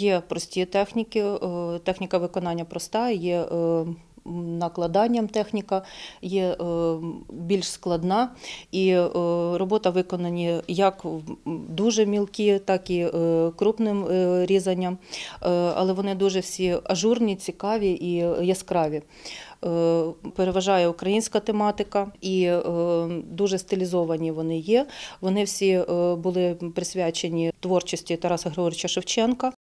Є прості техніки, е, техніка виконання проста, є е, накладанням техніка, є е, більш складна, і робота виконані як дуже мілкі, так і крупним різанням, але вони дуже всі ажурні, цікаві і яскраві. Переважає українська тематика і дуже стилізовані вони є. Вони всі були присвячені творчості Тараса Григорича Шевченка.